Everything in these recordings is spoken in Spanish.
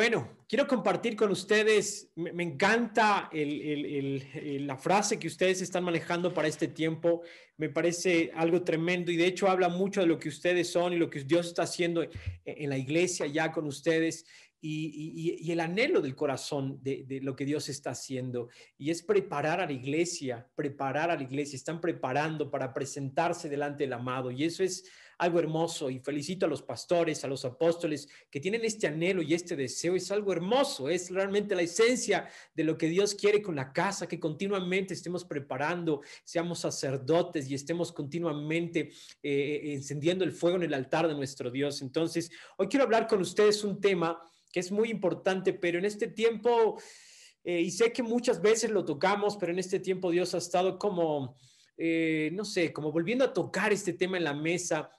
bueno, quiero compartir con ustedes, me, encanta la frase que ustedes están manejando para este tiempo, me parece algo tremendo y de hecho habla mucho de lo que ustedes son y lo que Dios está haciendo e, en, la iglesia ya con ustedes y, el anhelo del corazón de, lo que Dios está haciendo y es preparar a la iglesia, preparar a la iglesia, están preparando para presentarse delante del amado y eso es algo hermoso y felicito a los pastores, a los apóstoles que tienen este anhelo y este deseo. Es algo hermoso, es realmente la esencia de lo que Dios quiere con la casa, que continuamente estemos preparando, seamos sacerdotes y estemos continuamente eh, encendiendo el fuego en el altar de nuestro Dios. Entonces, hoy quiero hablar con ustedes un tema que es muy importante, pero en este tiempo... Eh, y sé que muchas veces lo tocamos, pero en este tiempo Dios ha estado como, eh, no sé, como volviendo a tocar este tema en la mesa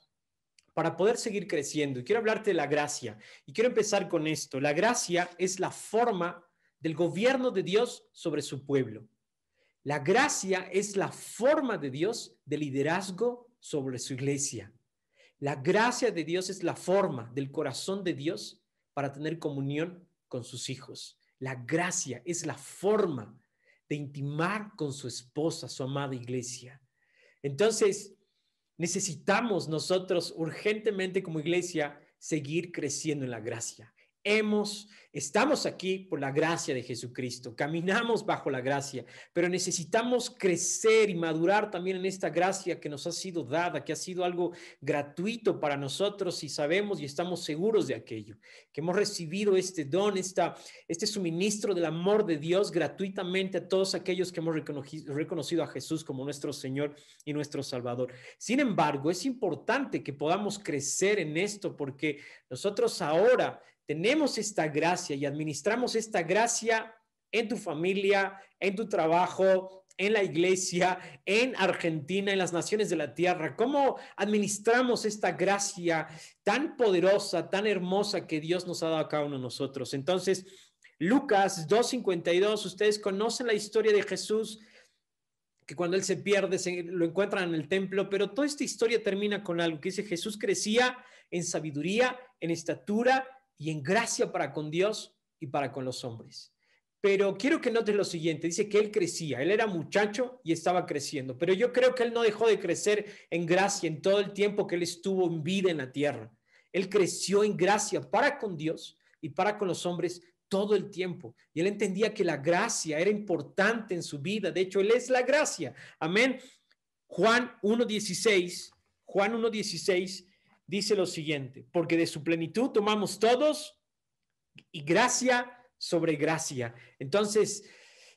para poder seguir creciendo. Y quiero hablarte de la gracia. Y quiero empezar con esto. La gracia es la forma del gobierno de Dios sobre su pueblo. La gracia es la forma de Dios de liderazgo sobre su iglesia. La gracia de Dios es la forma del corazón de Dios para tener comunión con sus hijos. La gracia es la forma de intimar con su esposa, su amada iglesia. Entonces, necesitamos nosotros urgentemente como iglesia seguir creciendo en la gracia hemos, estamos aquí por la gracia de Jesucristo, caminamos bajo la gracia, pero necesitamos crecer y madurar también en esta gracia que nos ha sido dada, que ha sido algo gratuito para nosotros y sabemos y estamos seguros de aquello, que hemos recibido este don, esta, este suministro del amor de Dios gratuitamente a todos aquellos que hemos reconocido, reconocido a Jesús como nuestro Señor y nuestro Salvador. Sin embargo, es importante que podamos crecer en esto porque nosotros ahora tenemos esta gracia y administramos esta gracia en tu familia, en tu trabajo, en la iglesia, en Argentina, en las naciones de la tierra. ¿Cómo administramos esta gracia tan poderosa, tan hermosa que Dios nos ha dado a cada uno de nosotros? Entonces, Lucas 2.52, ustedes conocen la historia de Jesús, que cuando él se pierde, se lo encuentran en el templo, pero toda esta historia termina con algo que dice Jesús crecía en sabiduría, en estatura y en gracia para con Dios y para con los hombres. Pero quiero que notes lo siguiente, dice que él crecía, él era muchacho y estaba creciendo, pero yo creo que él no dejó de crecer en gracia en todo el tiempo que él estuvo en vida en la tierra. Él creció en gracia para con Dios y para con los hombres todo el tiempo. Y él entendía que la gracia era importante en su vida. De hecho, él es la gracia. Amén. Juan 1.16, Juan 1.16 dice lo siguiente, porque de su plenitud tomamos todos y gracia sobre gracia. Entonces,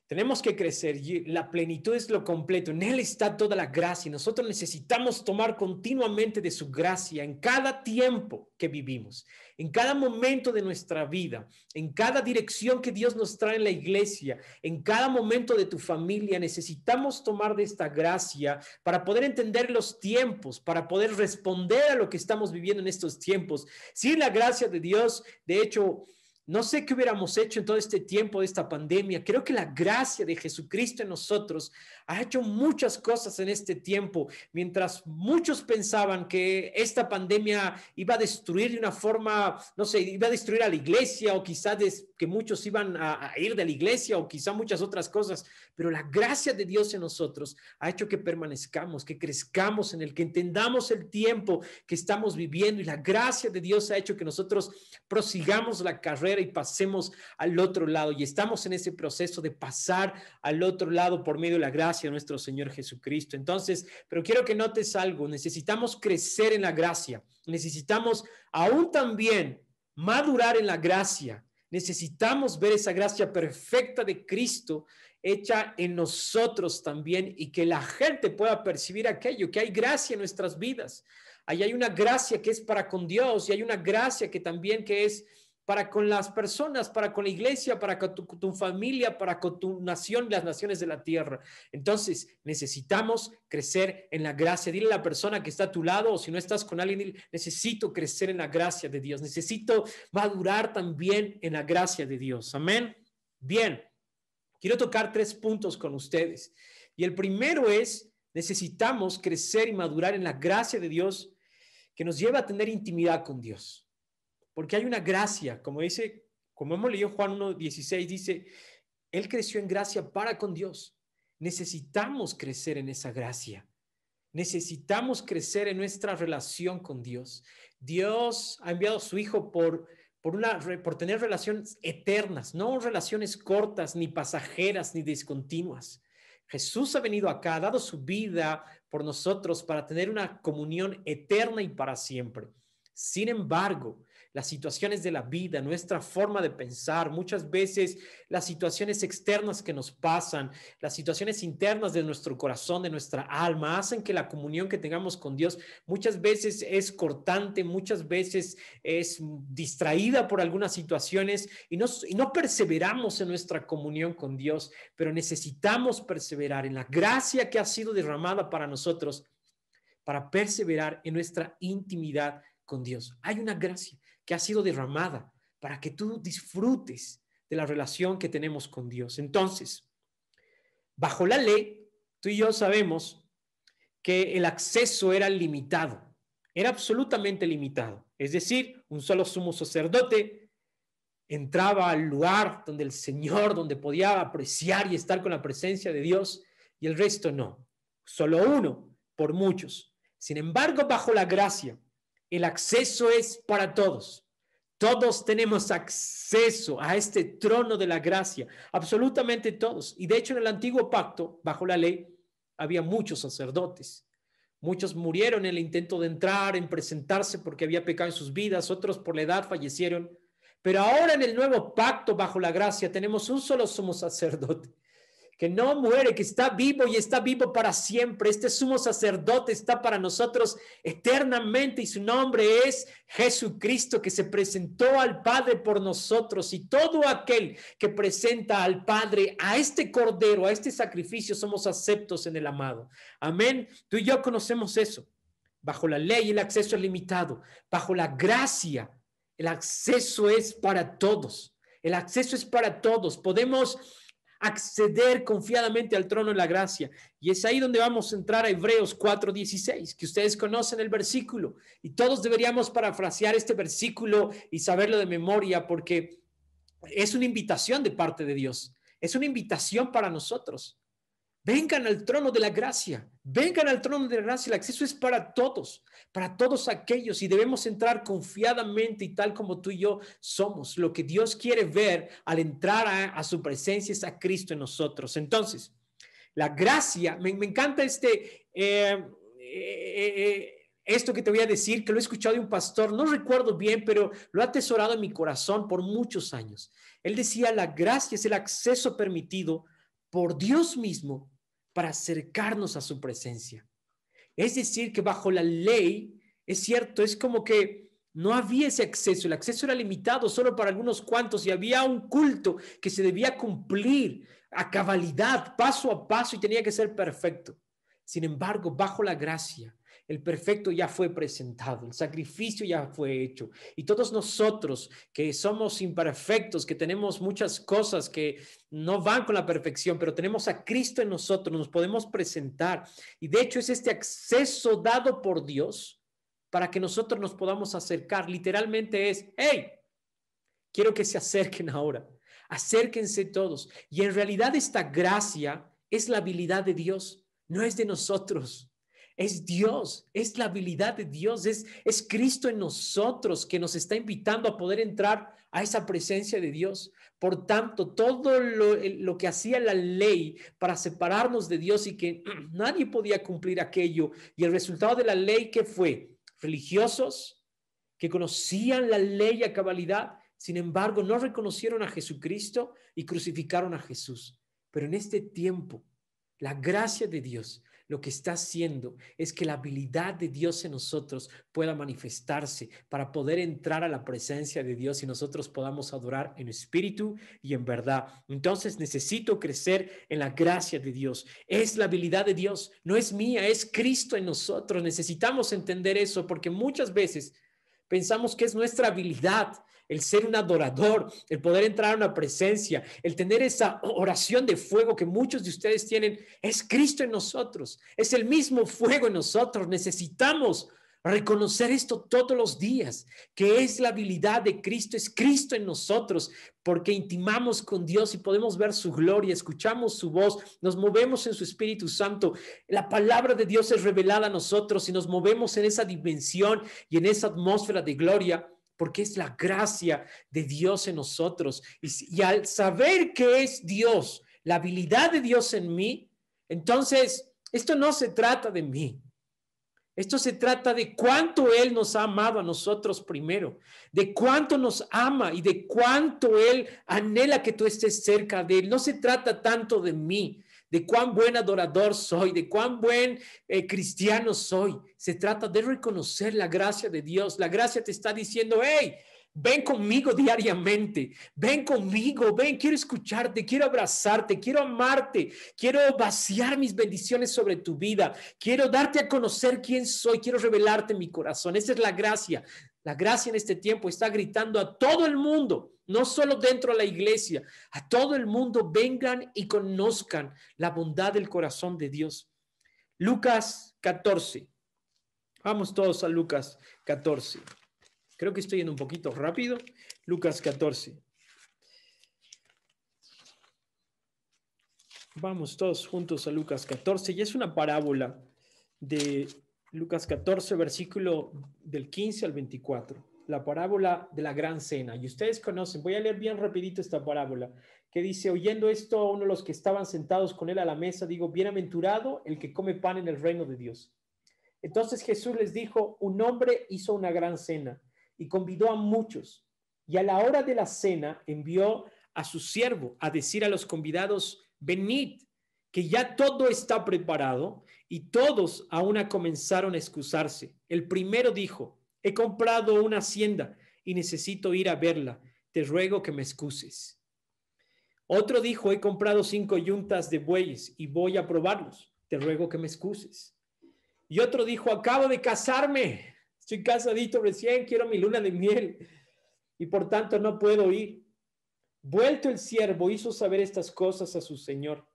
tenemos que crecer y la plenitud es lo completo. En Él está toda la gracia nosotros necesitamos tomar continuamente de su gracia en cada tiempo que vivimos, en cada momento de nuestra vida, en cada dirección que Dios nos trae en la iglesia, en cada momento de tu familia. Necesitamos tomar de esta gracia para poder entender los tiempos, para poder responder a lo que estamos viviendo en estos tiempos. Sin la gracia de Dios, de hecho, no sé qué hubiéramos hecho en todo este tiempo de esta pandemia. Creo que la gracia de Jesucristo en nosotros ha hecho muchas cosas en este tiempo. Mientras muchos pensaban que esta pandemia iba a destruir de una forma, no sé, iba a destruir a la iglesia o quizás que muchos iban a, a ir de la iglesia o quizá muchas otras cosas, pero la gracia de Dios en nosotros ha hecho que permanezcamos, que crezcamos en el, que entendamos el tiempo que estamos viviendo y la gracia de Dios ha hecho que nosotros prosigamos la carrera y pasemos al otro lado. Y estamos en ese proceso de pasar al otro lado por medio de la gracia de nuestro Señor Jesucristo. Entonces, pero quiero que notes algo, necesitamos crecer en la gracia, necesitamos aún también madurar en la gracia. Necesitamos ver esa gracia perfecta de Cristo hecha en nosotros también y que la gente pueda percibir aquello, que hay gracia en nuestras vidas. Ahí hay una gracia que es para con Dios y hay una gracia que también que es para con las personas, para con la iglesia, para con tu, familia, para con tu nación las naciones de la tierra. Entonces, necesitamos crecer en la gracia. Dile a la persona que está a tu lado o si no estás con alguien, necesito crecer en la gracia de Dios. Necesito madurar también en la gracia de Dios. Amén. Bien, quiero tocar tres puntos con ustedes. Y el primero es, necesitamos crecer y madurar en la gracia de Dios que nos lleva a tener intimidad con Dios porque hay una gracia, como dice, como hemos leído Juan 1.16, dice, Él creció en gracia para con Dios. Necesitamos crecer en esa gracia. Necesitamos crecer en nuestra relación con Dios. Dios ha enviado a su Hijo por, por, una, por tener relaciones eternas, no relaciones cortas, ni pasajeras, ni discontinuas. Jesús ha venido acá, ha dado su vida por nosotros para tener una comunión eterna y para siempre. Sin embargo, las situaciones de la vida, nuestra forma de pensar, muchas veces las situaciones externas que nos pasan, las situaciones internas de nuestro corazón, de nuestra alma, hacen que la comunión que tengamos con Dios muchas veces es cortante, muchas veces es distraída por algunas situaciones y, no y no perseveramos en nuestra comunión con Dios, pero necesitamos perseverar en la gracia que ha sido derramada para nosotros para perseverar en nuestra intimidad con Dios. Hay una gracia que ha sido derramada para que tú disfrutes de la relación que tenemos con Dios. Entonces, bajo la ley, tú y yo sabemos que el acceso era limitado, era absolutamente limitado. Es decir, un solo sumo sacerdote entraba al lugar donde el Señor, donde podía apreciar y estar con la presencia de Dios, y el resto no. Solo uno por muchos. Sin embargo, bajo la gracia, el acceso es para todos. Todos tenemos acceso a este trono de la gracia, absolutamente todos. Y de hecho en el antiguo pacto, bajo la ley, había muchos sacerdotes. Muchos murieron en el intento de entrar, en presentarse porque había pecado en sus vidas, otros por la edad fallecieron. Pero ahora en el nuevo pacto bajo la gracia tenemos un solo sumo sacerdote, que no muere, que está vivo y está vivo para siempre. Este sumo sacerdote está para nosotros eternamente y su nombre es Jesucristo, que se presentó al Padre por nosotros. Y todo aquel que presenta al Padre, a este cordero, a este sacrificio, somos aceptos en el amado. Amén. Tú y yo conocemos eso. Bajo la ley el acceso es limitado. Bajo la gracia el acceso es para todos. El acceso es para todos. Podemos acceder confiadamente al trono de la gracia. Y es ahí donde vamos a entrar a Hebreos 4:16, que ustedes conocen el versículo. Y todos deberíamos parafrasear este versículo y saberlo de memoria porque es una invitación de parte de Dios. Es una invitación para nosotros. Vengan al trono de la gracia, vengan al trono de la gracia, el acceso es para todos, para todos aquellos y debemos entrar confiadamente y tal como tú y yo somos. Lo que Dios quiere ver al entrar a, su presencia es a Cristo en nosotros. Entonces, la gracia, me, encanta este, eh, eh, eh, esto que te voy a decir, que lo he escuchado de un pastor, no recuerdo bien, pero lo ha atesorado en mi corazón por muchos años. Él decía, la gracia es el acceso permitido por Dios mismo para acercarnos a su presencia. Es decir, que bajo la ley, es cierto, es como que no había ese acceso, el acceso era limitado solo para algunos cuantos y había un culto que se debía cumplir a cabalidad, paso a paso y tenía que ser perfecto. Sin embargo, bajo la gracia, el perfecto ya fue presentado, el sacrificio ya fue hecho. Y todos nosotros que somos imperfectos, que tenemos muchas cosas que no van con la perfección, pero tenemos a Cristo en nosotros, nos podemos presentar. Y de hecho es este acceso dado por Dios para que nosotros nos podamos acercar. Literalmente es, hey, quiero que se acerquen ahora, acérquense todos. Y en realidad esta gracia es la habilidad de Dios, no es de nosotros. Es Dios, es la habilidad de Dios, es, es Cristo en nosotros que nos está invitando a poder entrar a esa presencia de Dios. Por tanto, todo lo, lo, que hacía la ley para separarnos de Dios y que nadie podía cumplir aquello, y el resultado de la ley que fue religiosos que conocían la ley a cabalidad, sin embargo, no reconocieron a Jesucristo y crucificaron a Jesús. Pero en este tiempo, la gracia de Dios, lo que está haciendo es que la habilidad de Dios en nosotros pueda manifestarse para poder entrar a la presencia de Dios y nosotros podamos adorar en espíritu y en verdad. Entonces necesito crecer en la gracia de Dios. Es la habilidad de Dios, no es mía, es Cristo en nosotros. Necesitamos entender eso porque muchas veces Pensamos que es nuestra habilidad el ser un adorador, el poder entrar a una presencia, el tener esa oración de fuego que muchos de ustedes tienen, es Cristo en nosotros, es el mismo fuego en nosotros. Necesitamos Reconocer esto todos los días, que es la habilidad de Cristo, es Cristo en nosotros, porque intimamos con Dios y podemos ver su gloria, escuchamos su voz, nos movemos en su Espíritu Santo. La palabra de Dios es revelada a nosotros y nos movemos en esa dimensión y en esa atmósfera de gloria, porque es la gracia de Dios en nosotros. Y, al saber que es Dios, la habilidad de Dios en mí, entonces esto no se trata de mí, esto se trata de cuánto Él nos ha amado a nosotros primero, de cuánto nos ama y de cuánto Él anhela que tú estés cerca de Él. No se trata tanto de mí, de cuán buen adorador soy, de cuán buen eh, cristiano soy. Se trata de reconocer la gracia de Dios. La gracia te está diciendo, hey, Ven conmigo diariamente, ven conmigo, ven, quiero escucharte, quiero abrazarte, quiero amarte, quiero vaciar mis bendiciones sobre tu vida, quiero darte a conocer quién soy, quiero revelarte mi corazón. Esa es la gracia. La gracia en este tiempo está gritando a todo el mundo, no solo dentro de la iglesia, a todo el mundo vengan y conozcan la bondad del corazón de Dios. Lucas 14. Vamos todos a Lucas 14. Creo que estoy yendo un poquito rápido. Lucas 14. Vamos todos juntos a Lucas 14 y es una parábola de Lucas 14, versículo del 15 al 24, la parábola de la gran cena. Y ustedes conocen, voy a leer bien rapidito esta parábola, que dice, oyendo esto, uno de los que estaban sentados con él a la mesa, digo, bienaventurado el que come pan en el reino de Dios. Entonces Jesús les dijo, un hombre hizo una gran cena y convidó a muchos. Y a la hora de la cena envió a su siervo a decir a los convidados, venid, que ya todo está preparado. Y todos a una comenzaron a excusarse. El primero dijo, he comprado una hacienda y necesito ir a verla. Te ruego que me excuses. Otro dijo, he comprado cinco yuntas de bueyes y voy a probarlos. Te ruego que me excuses. Y otro dijo, acabo de casarme Estoy casadito recién, quiero mi luna de miel y por tanto no puedo ir. Vuelto el siervo hizo saber estas cosas a su señor.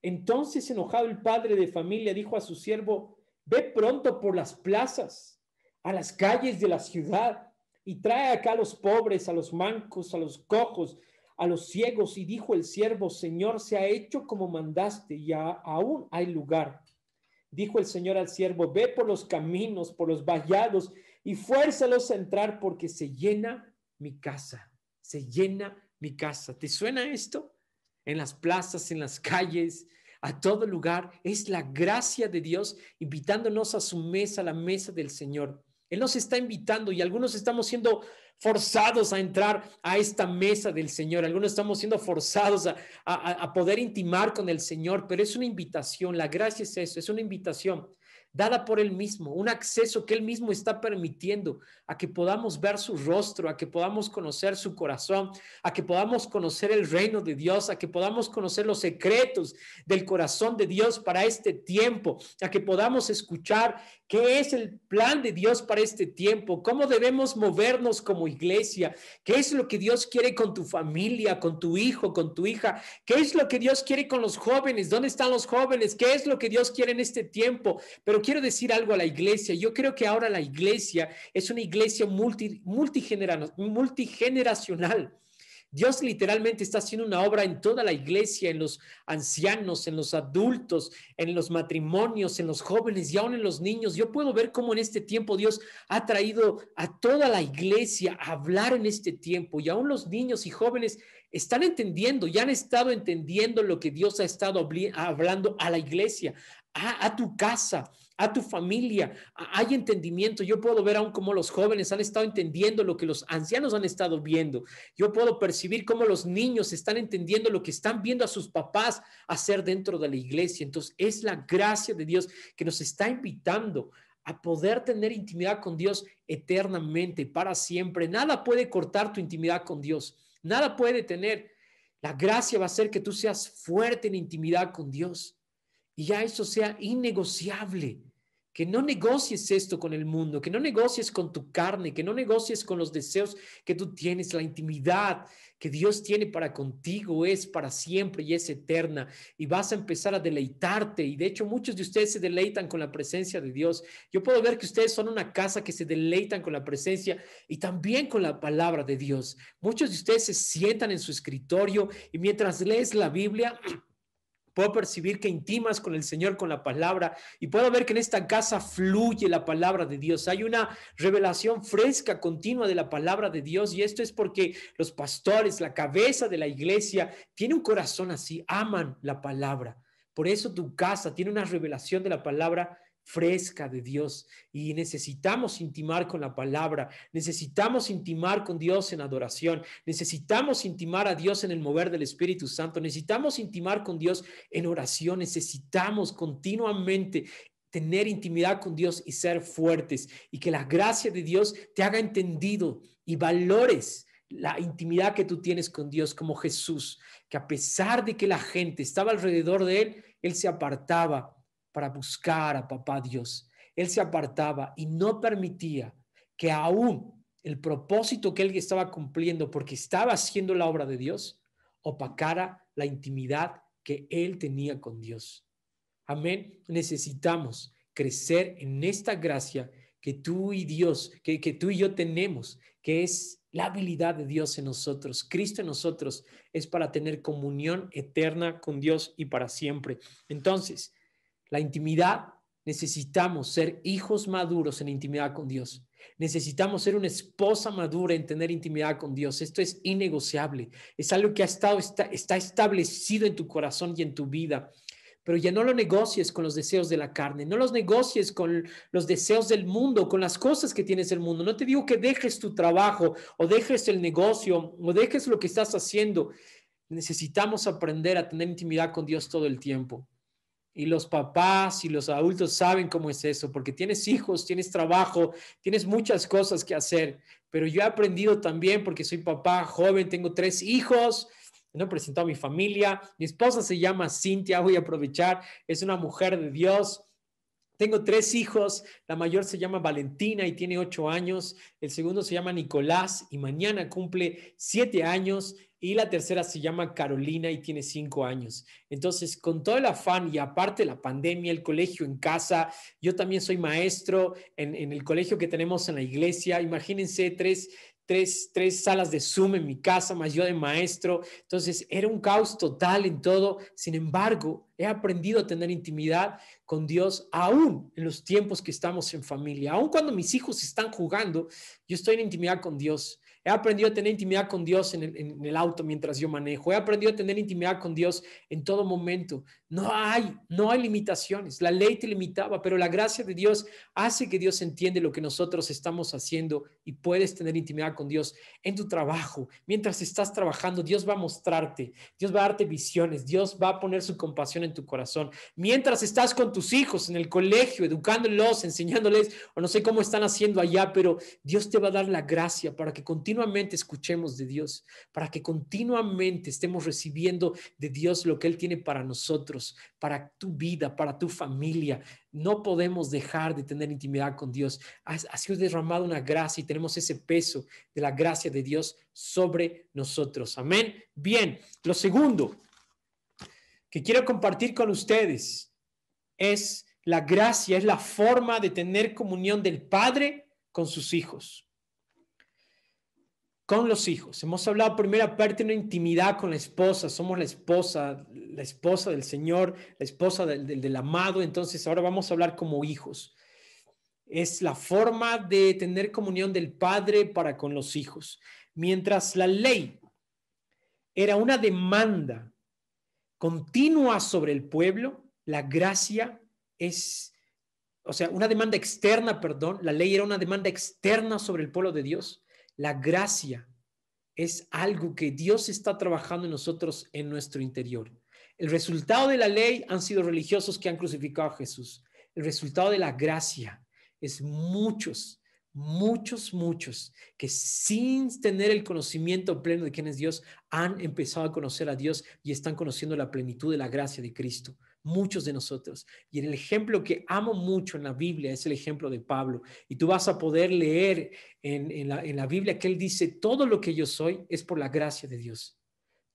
Entonces enojado el padre de familia dijo a su siervo, ve pronto por las plazas, a las calles de la ciudad y trae acá a los pobres, a los mancos, a los cojos, a los ciegos. Y dijo el siervo, Señor, se ha hecho como mandaste y aún hay lugar. Dijo el Señor al siervo, ve por los caminos, por los vallados y fuérzalos a entrar porque se llena mi casa, se llena mi casa. ¿Te suena esto? En las plazas, en las calles, a todo lugar. Es la gracia de Dios invitándonos a su mesa, a la mesa del Señor. Él nos está invitando y algunos estamos siendo forzados a entrar a esta mesa del Señor. Algunos estamos siendo forzados a, poder intimar con el Señor, pero es una invitación. La gracia es eso, es una invitación dada por Él mismo, un acceso que Él mismo está permitiendo a que podamos ver su rostro, a que podamos conocer su corazón, a que podamos conocer el reino de Dios, a que podamos conocer los secretos del corazón de Dios para este tiempo, a que podamos escuchar qué es el plan de Dios para este tiempo, cómo debemos movernos como iglesia, qué es lo que Dios quiere con tu familia, con tu hijo, con tu hija, qué es lo que Dios quiere con los jóvenes, dónde están los jóvenes, qué es lo que Dios quiere en este tiempo, pero quiero decir algo a la iglesia. Yo creo que ahora la iglesia es una iglesia multi, multigeneracional. Dios literalmente está haciendo una obra en toda la iglesia, en los ancianos, en los adultos, en los matrimonios, en los jóvenes y aún en los niños. Yo puedo ver cómo en este tiempo Dios ha traído a toda la iglesia a hablar en este tiempo y aún los niños y jóvenes están entendiendo ya han estado entendiendo lo que Dios ha estado hablando a la iglesia, a, a tu casa, a tu familia. Hay entendimiento. Yo puedo ver aún cómo los jóvenes han estado entendiendo lo que los ancianos han estado viendo. Yo puedo percibir cómo los niños están entendiendo lo que están viendo a sus papás hacer dentro de la iglesia. Entonces, es la gracia de Dios que nos está invitando a poder tener intimidad con Dios eternamente, para siempre. Nada puede cortar tu intimidad con Dios. Nada puede tener. La gracia va a hacer que tú seas fuerte en intimidad con Dios. Y ya eso sea innegociable que no negocies esto con el mundo, que no negocies con tu carne, que no negocies con los deseos que tú tienes, la intimidad que Dios tiene para contigo es para siempre y es eterna y vas a empezar a deleitarte y de hecho muchos de ustedes se deleitan con la presencia de Dios. Yo puedo ver que ustedes son una casa que se deleitan con la presencia y también con la palabra de Dios. Muchos de ustedes se sientan en su escritorio y mientras lees la Biblia Puedo percibir que intimas con el Señor con la palabra y puedo ver que en esta casa fluye la palabra de Dios. Hay una revelación fresca, continua de la palabra de Dios y esto es porque los pastores, la cabeza de la iglesia, tiene un corazón así, aman la palabra. Por eso tu casa tiene una revelación de la palabra fresca de Dios y necesitamos intimar con la palabra, necesitamos intimar con Dios en adoración, necesitamos intimar a Dios en el mover del Espíritu Santo, necesitamos intimar con Dios en oración, necesitamos continuamente tener intimidad con Dios y ser fuertes y que la gracia de Dios te haga entendido y valores la intimidad que tú tienes con Dios como Jesús, que a pesar de que la gente estaba alrededor de él, él se apartaba para buscar a papá Dios. Él se apartaba y no permitía que aún el propósito que él estaba cumpliendo porque estaba haciendo la obra de Dios opacara la intimidad que él tenía con Dios. Amén. Necesitamos crecer en esta gracia que tú y Dios, que, que tú y yo tenemos, que es la habilidad de Dios en nosotros, Cristo en nosotros, es para tener comunión eterna con Dios y para siempre. Entonces, la intimidad, necesitamos ser hijos maduros en intimidad con Dios. Necesitamos ser una esposa madura en tener intimidad con Dios. Esto es innegociable. Es algo que ha estado, está, establecido en tu corazón y en tu vida pero ya no lo negocies con los deseos de la carne, no los negocies con los deseos del mundo, con las cosas que tienes el mundo. No te digo que dejes tu trabajo o dejes el negocio o dejes lo que estás haciendo. Necesitamos aprender a tener intimidad con Dios todo el tiempo. Y los papás y los adultos saben cómo es eso, porque tienes hijos, tienes trabajo, tienes muchas cosas que hacer. Pero yo he aprendido también, porque soy papá joven, tengo tres hijos, no he presentado a mi familia, mi esposa se llama Cintia, voy a aprovechar, es una mujer de Dios tengo tres hijos, la mayor se llama Valentina y tiene ocho años, el segundo se llama Nicolás y mañana cumple siete años y la tercera se llama Carolina y tiene cinco años. Entonces, con todo el afán y aparte la pandemia, el colegio en casa, yo también soy maestro en, en el colegio que tenemos en la iglesia, imagínense tres tres, salas de Zoom en mi casa, más yo de maestro. Entonces era un caos total en todo. Sin embargo, he aprendido a tener intimidad con Dios aún en los tiempos que estamos en familia. Aún cuando mis hijos están jugando, yo estoy en intimidad con Dios. He aprendido a tener intimidad con Dios en el, en el, auto mientras yo manejo. He aprendido a tener intimidad con Dios en todo momento. No hay, no hay limitaciones. La ley te limitaba, pero la gracia de Dios hace que Dios entiende lo que nosotros estamos haciendo y puedes tener intimidad con Dios en tu trabajo. Mientras estás trabajando, Dios va a mostrarte, Dios va a darte visiones, Dios va a poner su compasión en tu corazón. Mientras estás con tus hijos en el colegio, educándolos, enseñándoles, o no sé cómo están haciendo allá, pero Dios te va a dar la gracia para que contigo continuamente escuchemos de Dios, para que continuamente estemos recibiendo de Dios lo que Él tiene para nosotros, para tu vida, para tu familia. No podemos dejar de tener intimidad con Dios. Ha, sido derramada una gracia y tenemos ese peso de la gracia de Dios sobre nosotros. Amén. Bien, lo segundo que quiero compartir con ustedes es la gracia, es la forma de tener comunión del Padre con sus hijos con los hijos. Hemos hablado primera parte de una intimidad con la esposa. Somos la esposa, la esposa del Señor, la esposa del, del amado. Entonces ahora vamos a hablar como hijos. Es la forma de tener comunión del Padre para con los hijos. Mientras la ley era una demanda continua sobre el pueblo, la gracia es, o sea, una demanda externa, perdón, la ley era una demanda externa sobre el pueblo de Dios. La gracia es algo que Dios está trabajando en nosotros en nuestro interior. El resultado de la ley han sido religiosos que han crucificado a Jesús. El resultado de la gracia es muchos, muchos, muchos que sin tener el conocimiento pleno de quién es Dios, han empezado a conocer a Dios y están conociendo la plenitud de la gracia de Cristo muchos de nosotros. Y en el ejemplo que amo mucho en la Biblia es el ejemplo de Pablo. Y tú vas a poder leer en, la, en la Biblia que él dice, todo lo que yo soy es por la gracia de Dios.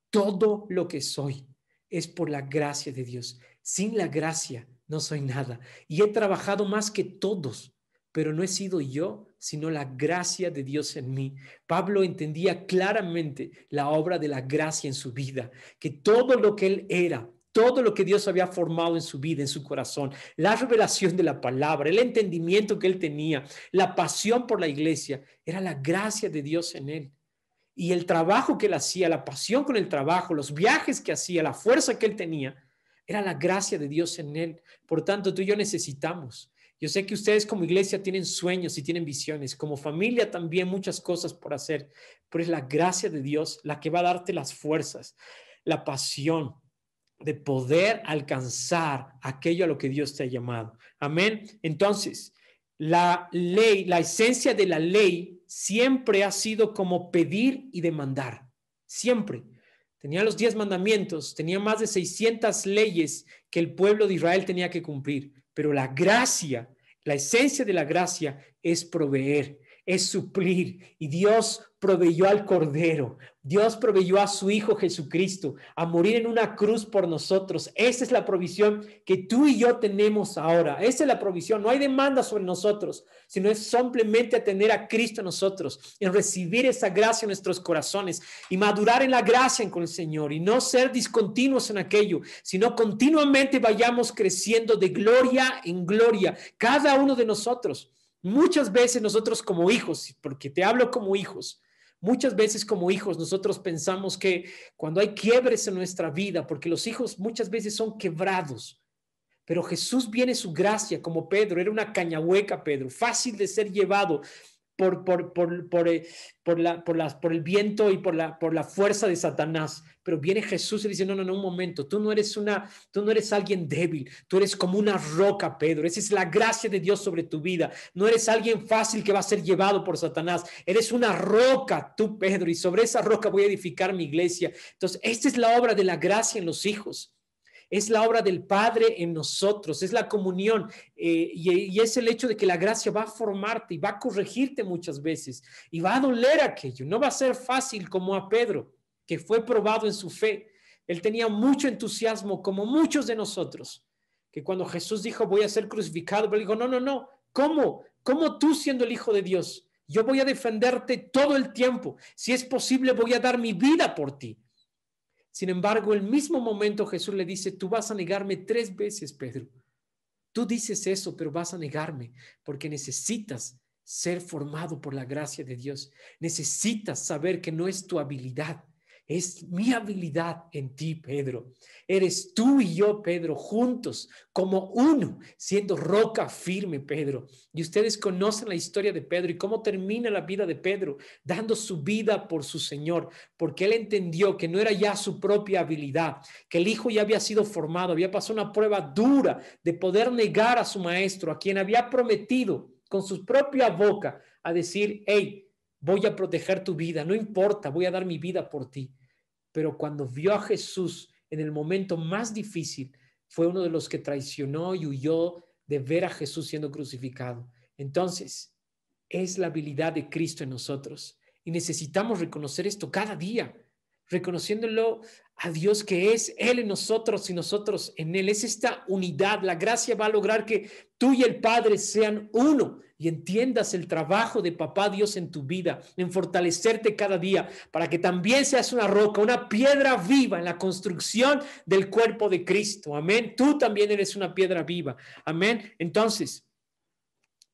Todo lo que soy es por la gracia de Dios. Sin la gracia no soy nada. Y he trabajado más que todos, pero no he sido yo, sino la gracia de Dios en mí. Pablo entendía claramente la obra de la gracia en su vida, que todo lo que él era, todo lo que Dios había formado en su vida, en su corazón, la revelación de la palabra, el entendimiento que él tenía, la pasión por la iglesia, era la gracia de Dios en él. Y el trabajo que él hacía, la pasión con el trabajo, los viajes que hacía, la fuerza que él tenía, era la gracia de Dios en él. Por tanto, tú y yo necesitamos. Yo sé que ustedes como iglesia tienen sueños y tienen visiones, como familia también muchas cosas por hacer, pero es la gracia de Dios la que va a darte las fuerzas, la pasión, de poder alcanzar aquello a lo que Dios te ha llamado. Amén. Entonces, la ley, la esencia de la ley siempre ha sido como pedir y demandar. Siempre. Tenía los diez mandamientos, tenía más de 600 leyes que el pueblo de Israel tenía que cumplir, pero la gracia, la esencia de la gracia es proveer, es suplir. Y Dios proveyó al Cordero, Dios proveyó a su Hijo Jesucristo a morir en una cruz por nosotros. Esa es la provisión que tú y yo tenemos ahora. Esa es la provisión. No hay demanda sobre nosotros, sino es simplemente atender a Cristo en nosotros, en recibir esa gracia en nuestros corazones y madurar en la gracia con el Señor y no ser discontinuos en aquello, sino continuamente vayamos creciendo de gloria en gloria, cada uno de nosotros. Muchas veces nosotros como hijos, porque te hablo como hijos, muchas veces como hijos nosotros pensamos que cuando hay quiebres en nuestra vida, porque los hijos muchas veces son quebrados, pero Jesús viene su gracia como Pedro, era una caña hueca Pedro, fácil de ser llevado, por, por, eh, por, la, por, las, por el viento y por la, por la fuerza de Satanás. Pero viene Jesús y dice, no, no, no, un momento, tú no, eres una, tú no eres alguien débil, tú eres como una roca, Pedro. Esa es la gracia de Dios sobre tu vida. No eres alguien fácil que va a ser llevado por Satanás. Eres una roca, tú, Pedro, y sobre esa roca voy a edificar mi iglesia. Entonces, esta es la obra de la gracia en los hijos es la obra del Padre en nosotros, es la comunión eh, y, es el hecho de que la gracia va a formarte y va a corregirte muchas veces y va a doler aquello. No va a ser fácil como a Pedro, que fue probado en su fe. Él tenía mucho entusiasmo, como muchos de nosotros, que cuando Jesús dijo, voy a ser crucificado, pero dijo, no, no, no, ¿cómo? ¿Cómo tú siendo el Hijo de Dios? Yo voy a defenderte todo el tiempo. Si es posible, voy a dar mi vida por ti. Sin embargo, el mismo momento Jesús le dice, tú vas a negarme tres veces, Pedro. Tú dices eso, pero vas a negarme porque necesitas ser formado por la gracia de Dios. Necesitas saber que no es tu habilidad, es mi habilidad en ti, Pedro. Eres tú y yo, Pedro, juntos, como uno, siendo roca firme, Pedro. Y ustedes conocen la historia de Pedro y cómo termina la vida de Pedro, dando su vida por su Señor, porque él entendió que no era ya su propia habilidad, que el Hijo ya había sido formado, había pasado una prueba dura de poder negar a su maestro, a quien había prometido con su propia boca a decir, hey, voy a proteger tu vida, no importa, voy a dar mi vida por ti pero cuando vio a Jesús en el momento más difícil, fue uno de los que traicionó y huyó de ver a Jesús siendo crucificado. Entonces, es la habilidad de Cristo en nosotros. Y necesitamos reconocer esto cada día reconociéndolo a Dios que es Él en nosotros y nosotros en Él. Es esta unidad. La gracia va a lograr que tú y el Padre sean uno y entiendas el trabajo de Papá Dios en tu vida, en fortalecerte cada día, para que también seas una roca, una piedra viva en la construcción del cuerpo de Cristo. Amén. Tú también eres una piedra viva. Amén. Entonces,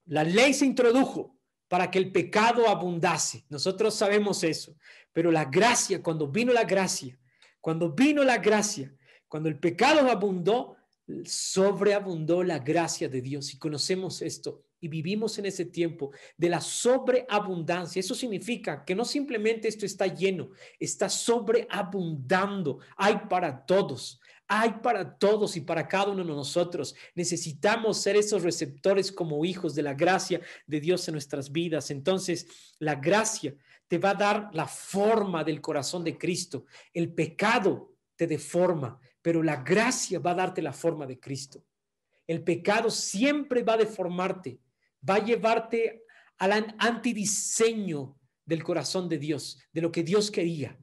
la ley se introdujo para que el pecado abundase. Nosotros sabemos eso. Pero la gracia, cuando vino la gracia, cuando vino la gracia, cuando el pecado abundó, sobreabundó la gracia de Dios. Y conocemos esto y vivimos en ese tiempo de la sobreabundancia. Eso significa que no simplemente esto está lleno, está sobreabundando. Hay para todos. Hay para todos y para cada uno de nosotros. Necesitamos ser esos receptores como hijos de la gracia de Dios en nuestras vidas. Entonces, la gracia te va a dar la forma del corazón de Cristo. El pecado te deforma, pero la gracia va a darte la forma de Cristo. El pecado siempre va a deformarte, va a llevarte al antidiseño del corazón de Dios, de lo que Dios quería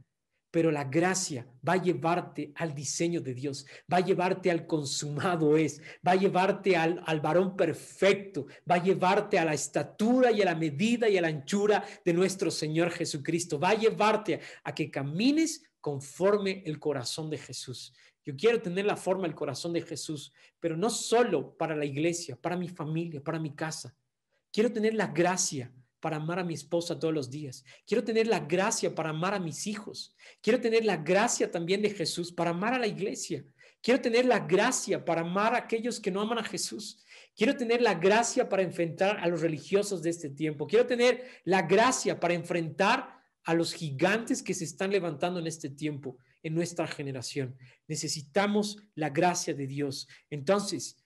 pero la gracia va a llevarte al diseño de Dios, va a llevarte al consumado es, va a llevarte al, varón perfecto, va a llevarte a la estatura y a la medida y a la anchura de nuestro Señor Jesucristo, va a llevarte a que camines conforme el corazón de Jesús. Yo quiero tener la forma, el corazón de Jesús, pero no solo para la iglesia, para mi familia, para mi casa. Quiero tener la gracia para amar a mi esposa todos los días. Quiero tener la gracia para amar a mis hijos. Quiero tener la gracia también de Jesús para amar a la iglesia. Quiero tener la gracia para amar a aquellos que no aman a Jesús. Quiero tener la gracia para enfrentar a los religiosos de este tiempo. Quiero tener la gracia para enfrentar a los gigantes que se están levantando en este tiempo, en nuestra generación. Necesitamos la gracia de Dios. Entonces,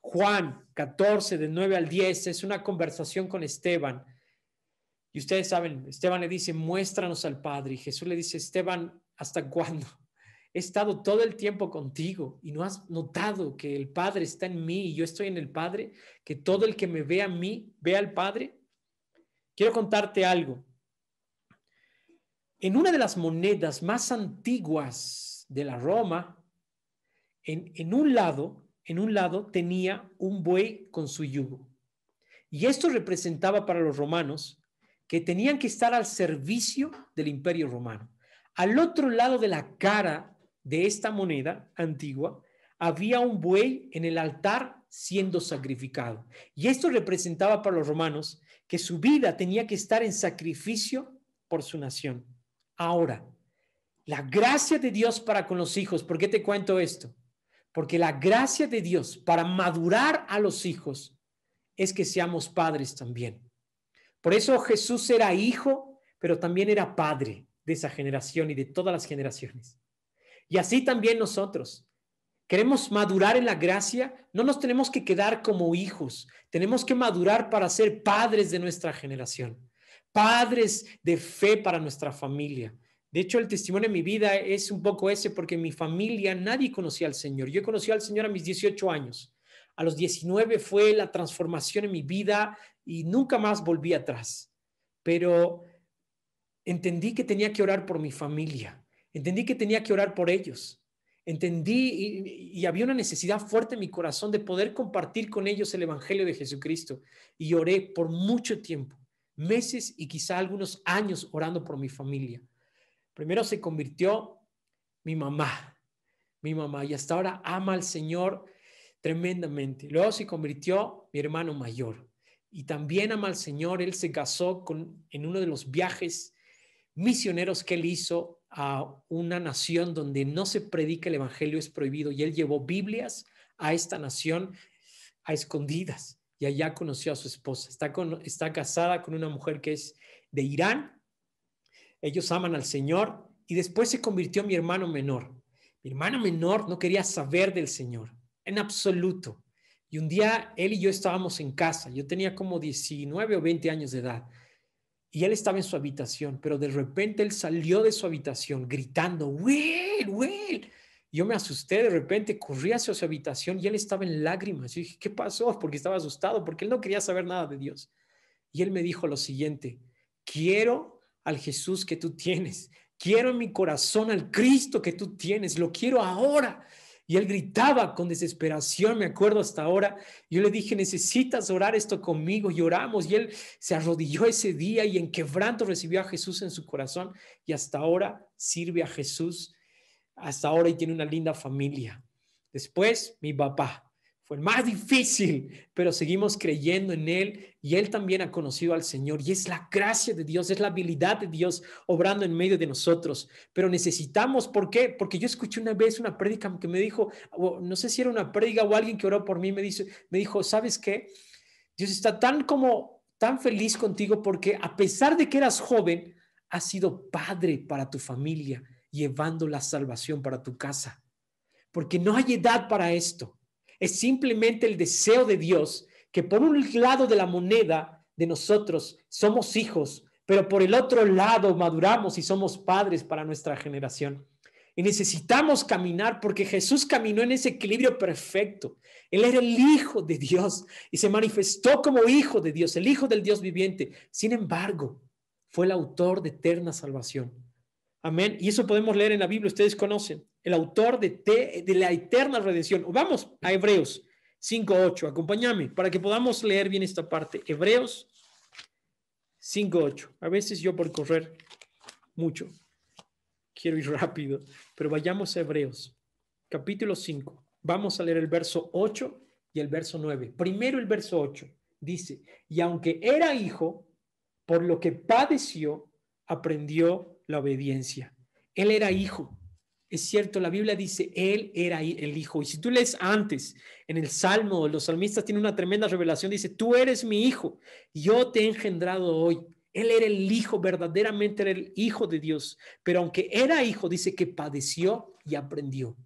Juan 14, de 9 al 10, es una conversación con Esteban y ustedes saben, Esteban le dice, muéstranos al Padre. Y Jesús le dice, Esteban, ¿hasta cuándo? He estado todo el tiempo contigo y no has notado que el Padre está en mí y yo estoy en el Padre, que todo el que me ve a mí ve al Padre. Quiero contarte algo. En una de las monedas más antiguas de la Roma, en, un lado, en un lado tenía un buey con su yugo. Y esto representaba para los romanos que tenían que estar al servicio del imperio romano. Al otro lado de la cara de esta moneda antigua había un buey en el altar siendo sacrificado. Y esto representaba para los romanos que su vida tenía que estar en sacrificio por su nación. Ahora, la gracia de Dios para con los hijos, ¿por qué te cuento esto? Porque la gracia de Dios para madurar a los hijos es que seamos padres también. Por eso Jesús era hijo, pero también era padre de esa generación y de todas las generaciones. Y así también nosotros. Queremos madurar en la gracia, no nos tenemos que quedar como hijos, tenemos que madurar para ser padres de nuestra generación, padres de fe para nuestra familia. De hecho, el testimonio de mi vida es un poco ese porque en mi familia nadie conocía al Señor. Yo conocí al Señor a mis 18 años. A los 19 fue la transformación en mi vida y nunca más volví atrás. Pero entendí que tenía que orar por mi familia, entendí que tenía que orar por ellos, entendí y, había una necesidad fuerte en mi corazón de poder compartir con ellos el Evangelio de Jesucristo. Y oré por mucho tiempo, meses y quizá algunos años orando por mi familia. Primero se convirtió mi mamá, mi mamá, y hasta ahora ama al Señor tremendamente. Luego se convirtió mi hermano mayor y también ama al Señor. Él se casó con, en uno de los viajes misioneros que él hizo a una nación donde no se predica el Evangelio, es prohibido. Y él llevó Biblias a esta nación a escondidas y allá conoció a su esposa. Está, casada con una mujer que es de Irán. Ellos aman al Señor y después se convirtió mi hermano menor. Mi hermano menor no quería saber del Señor en absoluto. Y un día él y yo estábamos en casa, yo tenía como 19 o 20 años de edad, y él estaba en su habitación, pero de repente él salió de su habitación gritando, Will, Will. Yo me asusté, de repente corrí hacia su habitación y él estaba en lágrimas. Yo dije, ¿qué pasó? Porque estaba asustado, porque él no quería saber nada de Dios. Y él me dijo lo siguiente, quiero al Jesús que tú tienes, quiero en mi corazón al Cristo que tú tienes, lo quiero ahora, y él gritaba con desesperación, me acuerdo hasta ahora. Yo le dije, necesitas orar esto conmigo y oramos. Y él se arrodilló ese día y en quebranto recibió a Jesús en su corazón y hasta ahora sirve a Jesús, hasta ahora y tiene una linda familia. Después, mi papá, fue más difícil, pero seguimos creyendo en Él y Él también ha conocido al Señor y es la gracia de Dios, es la habilidad de Dios obrando en medio de nosotros. Pero necesitamos, ¿por qué? Porque yo escuché una vez una prédica que me dijo, no sé si era una prédica o alguien que oró por mí, me, me dijo, ¿sabes qué? Dios está tan como, tan feliz contigo porque a pesar de que eras joven, has sido padre para tu familia, llevando la salvación para tu casa. Porque no hay edad para esto es simplemente el deseo de Dios que por un lado de la moneda de nosotros somos hijos, pero por el otro lado maduramos y somos padres para nuestra generación. Y necesitamos caminar porque Jesús caminó en ese equilibrio perfecto. Él era el Hijo de Dios y se manifestó como Hijo de Dios, el Hijo del Dios viviente. Sin embargo, fue el autor de eterna salvación. Amén. Y eso podemos leer en la Biblia, ustedes conocen el autor de, la eterna redención. Vamos a Hebreos 5.8, acompáñame para que podamos leer bien esta parte. Hebreos 5.8. A veces yo por correr mucho, quiero ir rápido, pero vayamos a Hebreos, capítulo 5. Vamos a leer el verso 8 y el verso 9. Primero el verso 8 dice, y aunque era hijo, por lo que padeció, aprendió la obediencia. Él era hijo, es cierto, la Biblia dice, Él era el Hijo. Y si tú lees antes, en el Salmo, los salmistas tienen una tremenda revelación, dice, tú eres mi Hijo, yo te he engendrado hoy. Él era el Hijo, verdaderamente era el Hijo de Dios. Pero aunque era Hijo, dice que padeció y aprendió.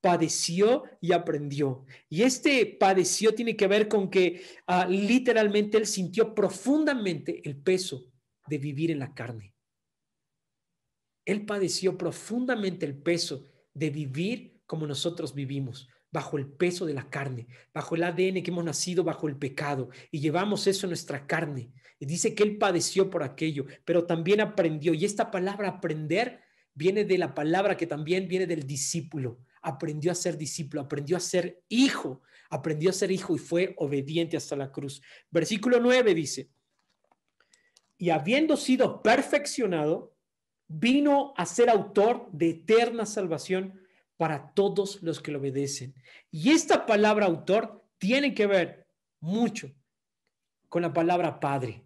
Padeció y aprendió. Y este padeció tiene que ver con que ah, literalmente él sintió profundamente el peso de vivir en la carne él padeció profundamente el peso de vivir como nosotros vivimos, bajo el peso de la carne, bajo el ADN que hemos nacido bajo el pecado y llevamos eso en nuestra carne. Y dice que él padeció por aquello, pero también aprendió. Y esta palabra aprender viene de la palabra que también viene del discípulo. Aprendió a ser discípulo, aprendió a ser hijo, aprendió a ser hijo y fue obediente hasta la cruz. Versículo 9 dice, y habiendo sido perfeccionado, vino a ser autor de eterna salvación para todos los que lo obedecen. Y esta palabra autor tiene que ver mucho con la palabra padre,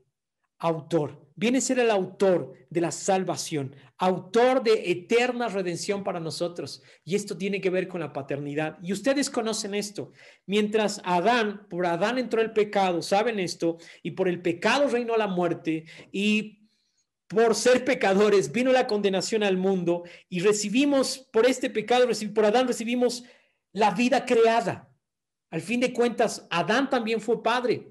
autor. Viene a ser el autor de la salvación, autor de eterna redención para nosotros. Y esto tiene que ver con la paternidad. Y ustedes conocen esto. Mientras Adán, por Adán entró el pecado, saben esto, y por el pecado reinó la muerte, y por ser pecadores vino la condenación al mundo y recibimos por este pecado, por Adán recibimos la vida creada. Al fin de cuentas, Adán también fue padre,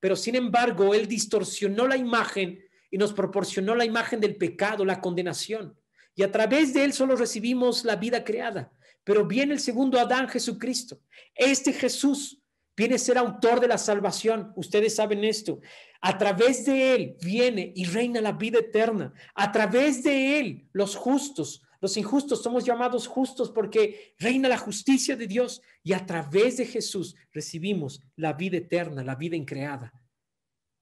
pero sin embargo, él distorsionó la imagen y nos proporcionó la imagen del pecado, la condenación. Y a través de él solo recibimos la vida creada. Pero viene el segundo Adán, Jesucristo. Este Jesús viene a ser autor de la salvación. Ustedes saben esto. A través de Él viene y reina la vida eterna. A través de Él los justos, los injustos somos llamados justos porque reina la justicia de Dios y a través de Jesús recibimos la vida eterna, la vida increada.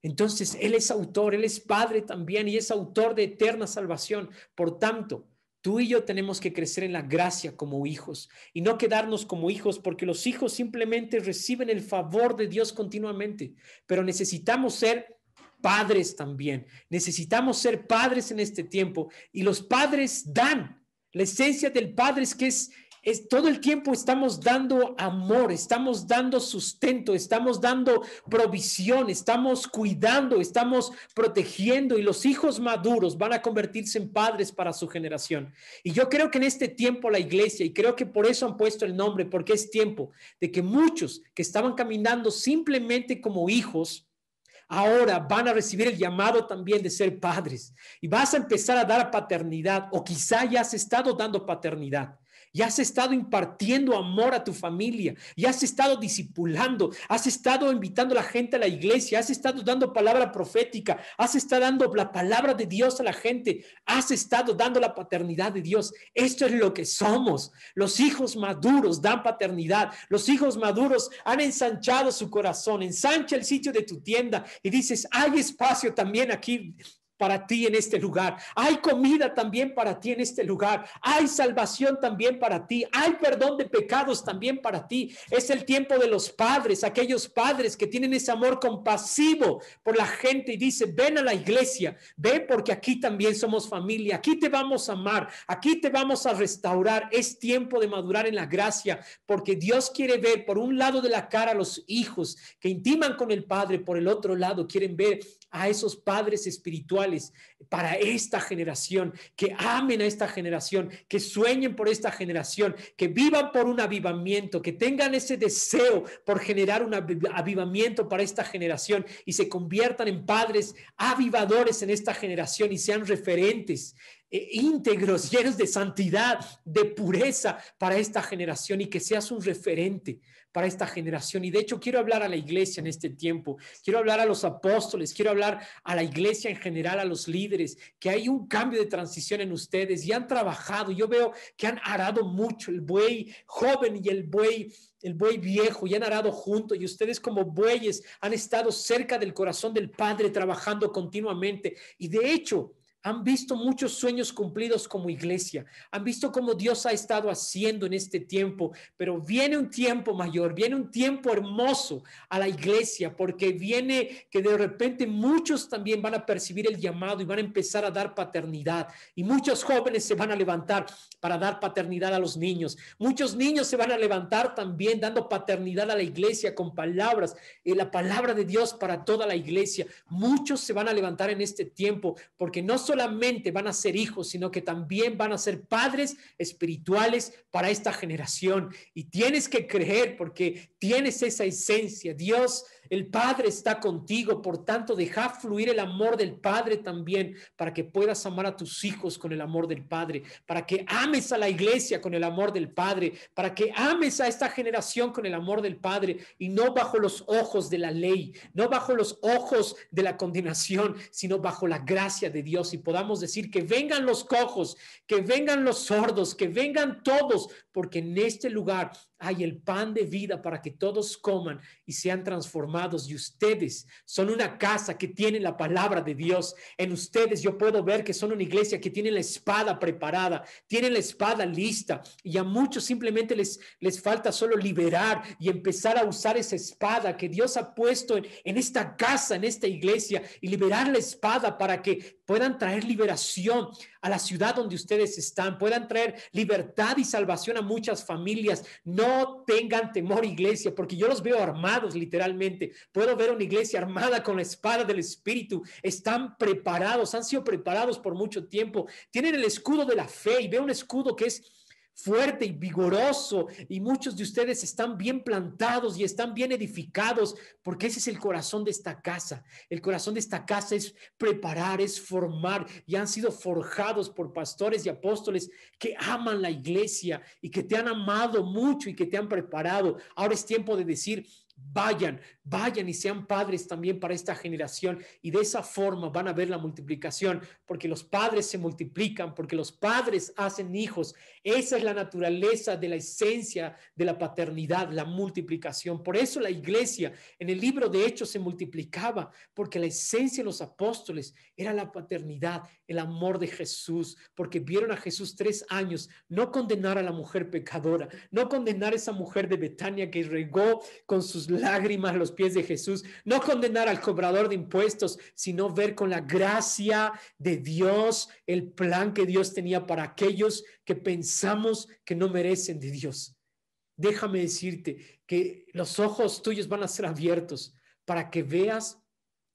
Entonces, Él es autor, Él es Padre también y es autor de eterna salvación. Por tanto, Tú y yo tenemos que crecer en la gracia como hijos y no quedarnos como hijos porque los hijos simplemente reciben el favor de Dios continuamente, pero necesitamos ser padres también. Necesitamos ser padres en este tiempo y los padres dan. La esencia del padre es que es es, todo el tiempo estamos dando amor, estamos dando sustento, estamos dando provisión, estamos cuidando, estamos protegiendo y los hijos maduros van a convertirse en padres para su generación. Y yo creo que en este tiempo la iglesia, y creo que por eso han puesto el nombre, porque es tiempo de que muchos que estaban caminando simplemente como hijos, ahora van a recibir el llamado también de ser padres y vas a empezar a dar paternidad o quizá ya has estado dando paternidad y has estado impartiendo amor a tu familia, y has estado discipulando, has estado invitando a la gente a la iglesia, has estado dando palabra profética, has estado dando la palabra de Dios a la gente, has estado dando la paternidad de Dios. Esto es lo que somos. Los hijos maduros dan paternidad, los hijos maduros han ensanchado su corazón, ensancha el sitio de tu tienda y dices, hay espacio también aquí para ti en este lugar. Hay comida también para ti en este lugar. Hay salvación también para ti. Hay perdón de pecados también para ti. Es el tiempo de los padres, aquellos padres que tienen ese amor compasivo por la gente y dice ven a la iglesia, ve porque aquí también somos familia, aquí te vamos a amar, aquí te vamos a restaurar. Es tiempo de madurar en la gracia porque Dios quiere ver por un lado de la cara a los hijos que intiman con el Padre, por el otro lado quieren ver a esos padres espirituales para esta generación, que amen a esta generación, que sueñen por esta generación, que vivan por un avivamiento, que tengan ese deseo por generar un avivamiento para esta generación y se conviertan en padres avivadores en esta generación y sean referentes eh, íntegros, llenos de santidad, de pureza para esta generación y que seas un referente para esta generación. Y de hecho quiero hablar a la iglesia en este tiempo, quiero hablar a los apóstoles, quiero hablar a la iglesia en general, a los líderes, que hay un cambio de transición en ustedes y han trabajado. Yo veo que han arado mucho el buey joven y el buey el buey viejo y han arado juntos y ustedes como bueyes han estado cerca del corazón del Padre trabajando continuamente. Y de hecho, han visto muchos sueños cumplidos como iglesia, han visto cómo Dios ha estado haciendo en este tiempo, pero viene un tiempo mayor, viene un tiempo hermoso a la iglesia, porque viene que de repente muchos también van a percibir el llamado y van a empezar a dar paternidad, y muchos jóvenes se van a levantar para dar paternidad a los niños, muchos niños se van a levantar también dando paternidad a la iglesia con palabras, y eh, la palabra de Dios para toda la iglesia, muchos se van a levantar en este tiempo, porque no son solamente van a ser hijos, sino que también van a ser padres espirituales para esta generación. Y tienes que creer porque tienes esa esencia. Dios el Padre está contigo, por tanto, deja fluir el amor del Padre también para que puedas amar a tus hijos con el amor del Padre, para que ames a la iglesia con el amor del Padre, para que ames a esta generación con el amor del Padre y no bajo los ojos de la ley, no bajo los ojos de la condenación, sino bajo la gracia de Dios y podamos decir que vengan los cojos, que vengan los sordos, que vengan todos porque en este lugar hay el pan de vida para que todos coman y sean transformados. Y ustedes son una casa que tiene la palabra de Dios. En ustedes yo puedo ver que son una iglesia que tiene la espada preparada, tiene la espada lista. Y a muchos simplemente les, les falta solo liberar y empezar a usar esa espada que Dios ha puesto en, en esta casa, en esta iglesia, y liberar la espada para que puedan traer liberación a la ciudad donde ustedes están, puedan traer libertad y salvación a muchas familias. No tengan temor, iglesia, porque yo los veo armados literalmente. Puedo ver una iglesia armada con la espada del Espíritu. Están preparados, han sido preparados por mucho tiempo. Tienen el escudo de la fe y veo un escudo que es fuerte y vigoroso y muchos de ustedes están bien plantados y están bien edificados porque ese es el corazón de esta casa. El corazón de esta casa es preparar, es formar y han sido forjados por pastores y apóstoles que aman la iglesia y que te han amado mucho y que te han preparado. Ahora es tiempo de decir, Vayan, vayan y sean padres también para esta generación y de esa forma van a ver la multiplicación, porque los padres se multiplican, porque los padres hacen hijos esa es la naturaleza de la esencia de la paternidad, la multiplicación. Por eso la iglesia en el libro de Hechos se multiplicaba, porque la esencia de los apóstoles era la paternidad, el amor de Jesús, porque vieron a Jesús tres años, no condenar a la mujer pecadora, no condenar a esa mujer de Betania que regó con sus lágrimas los pies de Jesús, no condenar al cobrador de impuestos, sino ver con la gracia de Dios el plan que Dios tenía para aquellos que pensaban que no merecen de Dios. Déjame decirte que los ojos tuyos van a ser abiertos para que veas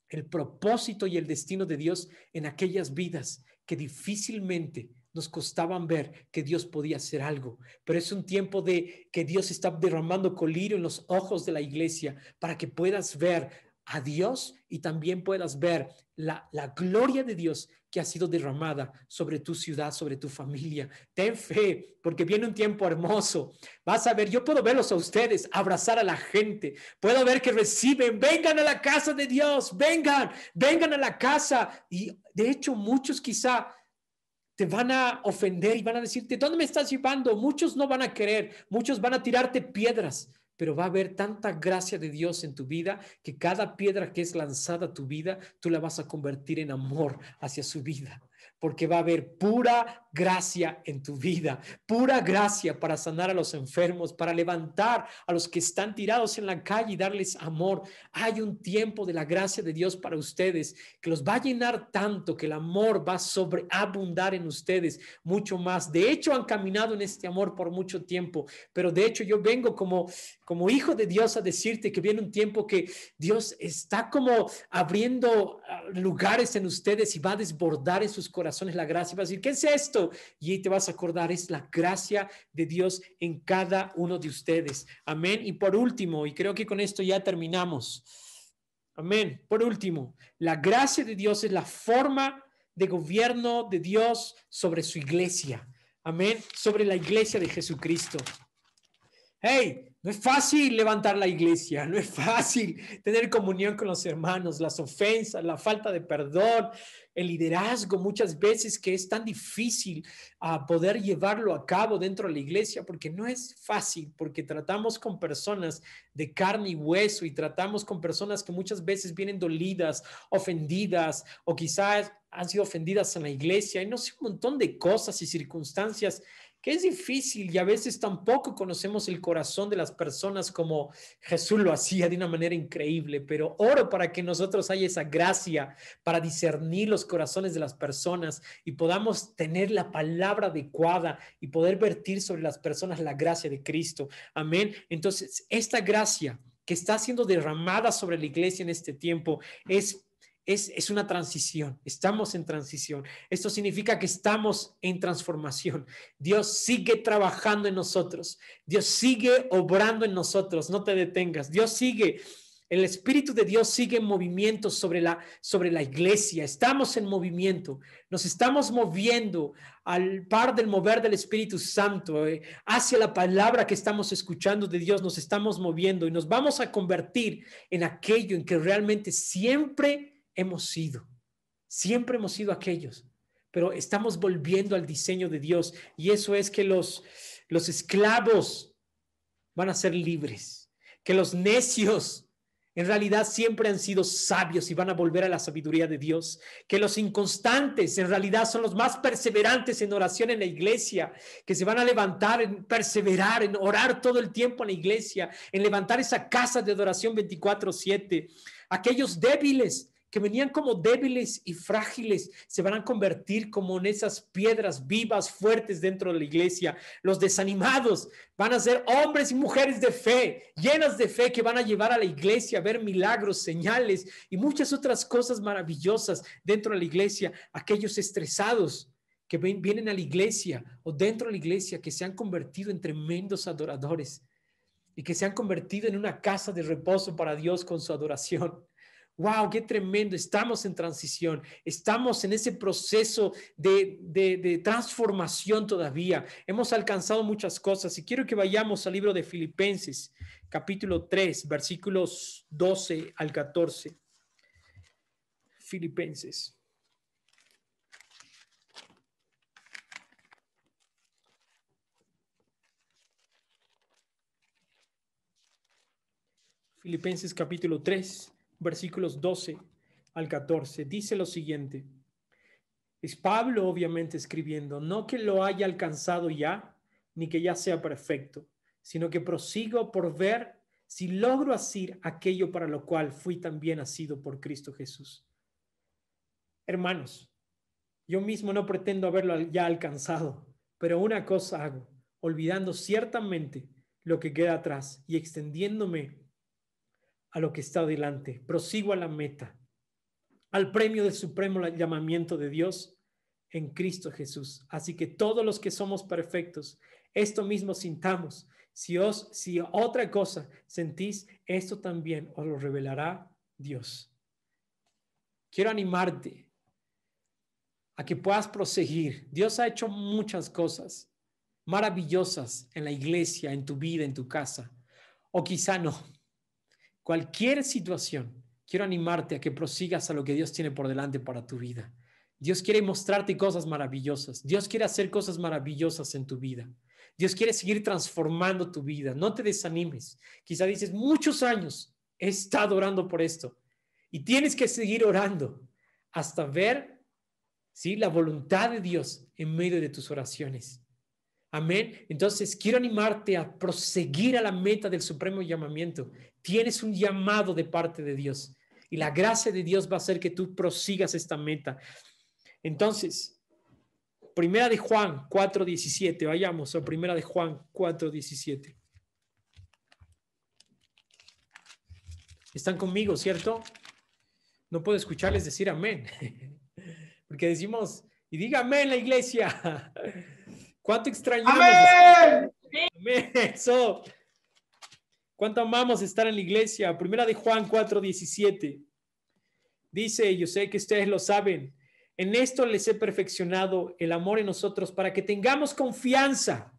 el propósito y el destino de Dios en aquellas vidas que difícilmente nos costaban ver que Dios podía hacer algo, pero es un tiempo de que Dios está derramando colirio en los ojos de la iglesia para que puedas ver a Dios y también puedas ver la, la gloria de Dios que ha sido derramada sobre tu ciudad, sobre tu familia. Ten fe, porque viene un tiempo hermoso. Vas a ver, yo puedo verlos a ustedes, abrazar a la gente. Puedo ver que reciben, vengan a la casa de Dios, vengan, vengan a la casa. Y de hecho, muchos quizá te van a ofender y van a decirte, ¿dónde me estás llevando? Muchos no van a querer, muchos van a tirarte piedras, pero va a haber tanta gracia de Dios en tu vida que cada piedra que es lanzada a tu vida, tú la vas a convertir en amor hacia su vida porque va a haber pura gracia en tu vida, pura gracia para sanar a los enfermos, para levantar a los que están tirados en la calle y darles amor. Hay un tiempo de la gracia de Dios para ustedes que los va a llenar tanto que el amor va a sobreabundar en ustedes mucho más. De hecho, han caminado en este amor por mucho tiempo, pero de hecho yo vengo como como hijo de Dios a decirte que viene un tiempo que Dios está como abriendo ah, lugares en ustedes y va a desbordar en sus corazones razón es la gracia. Vas a decir, ¿qué es esto? Y ahí te vas a acordar, es la gracia de Dios en cada uno de ustedes. Amén. Y por último, y creo que con esto ya terminamos. Amén. Por último, la gracia de Dios es la forma de gobierno de Dios sobre su iglesia. Amén. Sobre la iglesia de Jesucristo. Hey, no es fácil levantar la iglesia, no es fácil tener comunión con los hermanos, las ofensas, la falta de perdón, el liderazgo muchas veces que es tan difícil a ah, poder llevarlo a cabo dentro de la iglesia, porque no es fácil, porque tratamos con personas de carne y hueso y tratamos con personas que muchas veces vienen dolidas, ofendidas o quizás han sido ofendidas en la iglesia y no sé, un montón de cosas y circunstancias que es difícil y a veces tampoco conocemos el corazón de las personas como Jesús lo hacía de una manera increíble, pero oro para que nosotros haya esa gracia para discernir los corazones de las personas y podamos tener la palabra adecuada y poder vertir sobre las personas la gracia de Cristo. Amén. Entonces, esta gracia que está siendo derramada sobre la iglesia en este tiempo es es, una transición, estamos en transición. Esto significa que estamos en transformación. Dios sigue trabajando en nosotros, Dios sigue obrando en nosotros, no te detengas, Dios sigue. El Espíritu de Dios sigue en movimiento sobre la, sobre la iglesia. Estamos en movimiento. Nos estamos moviendo al par del mover del Espíritu Santo eh, hacia la palabra que estamos escuchando de Dios. Nos estamos moviendo y nos vamos a convertir en aquello en que realmente siempre hemos sido. Siempre hemos sido aquellos, pero estamos volviendo al diseño de Dios y eso es que los, los esclavos van a ser libres, que los necios en realidad siempre han sido sabios y van a volver a la sabiduría de Dios. Que los inconstantes en realidad son los más perseverantes en oración en la iglesia, que se van a levantar, en perseverar, en orar todo el tiempo en la iglesia, en levantar esa casa de adoración 24/7. Aquellos débiles que venían como débiles y frágiles, se van a convertir como en esas piedras vivas, fuertes dentro de la iglesia. Los desanimados van a ser hombres y mujeres de fe, llenas de fe, que van a llevar a la iglesia a ver milagros, señales y muchas otras cosas maravillosas dentro de la iglesia. Aquellos estresados que vienen a la iglesia o dentro de la iglesia, que se han convertido en tremendos adoradores y que se han convertido en una casa de reposo para Dios con su adoración wow, qué tremendo, estamos en transición, estamos en ese proceso de, de, transformación todavía, hemos alcanzado muchas cosas y quiero que vayamos al libro de Filipenses, capítulo 3, versículos 12 al 14. Filipenses. Filipenses capítulo 3, versículos 12 al 14, dice lo siguiente. Es Pablo obviamente escribiendo, no que lo haya alcanzado ya, ni que ya sea perfecto, sino que prosigo por ver si logro hacer aquello para lo cual fui también nacido por Cristo Jesús. Hermanos, yo mismo no pretendo haberlo ya alcanzado, pero una cosa hago, olvidando ciertamente lo que queda atrás y extendiéndome a lo que está adelante, prosigo a la meta, al premio del supremo llamamiento de Dios en Cristo Jesús. Así que todos los que somos perfectos, esto mismo sintamos. Si, os, si otra cosa sentís, esto también os lo revelará Dios. Quiero animarte a que puedas proseguir. Dios ha hecho muchas cosas maravillosas en la iglesia, en tu vida, en tu casa. O quizá no cualquier situación, quiero animarte a que prosigas a lo que Dios tiene por delante para tu vida. Dios quiere mostrarte cosas maravillosas. Dios quiere hacer cosas maravillosas en tu vida. Dios quiere seguir transformando tu vida. No te desanimes. Quizá dices, muchos años he estado orando por esto. Y tienes que seguir orando hasta ver la voluntad de Dios en medio de tus oraciones. Amén. Entonces, quiero animarte a proseguir a la meta del supremo llamamiento. Tienes un llamado de parte de Dios y la gracia de Dios va a hacer que tú prosigas esta meta. Entonces, primera de Juan 4:17, vayamos a primera de Juan 4:17. Están conmigo, ¿cierto? No puedo escucharles decir amén, porque decimos, y diga amén la iglesia. ¿Cuánto extrañamos? ¡Amén! Amén. Eso. ¿Cuánto amamos estar en la iglesia? Primera de Juan 4, 17. Dice, yo sé que ustedes lo saben, en esto les he perfeccionado el amor en nosotros para que tengamos confianza,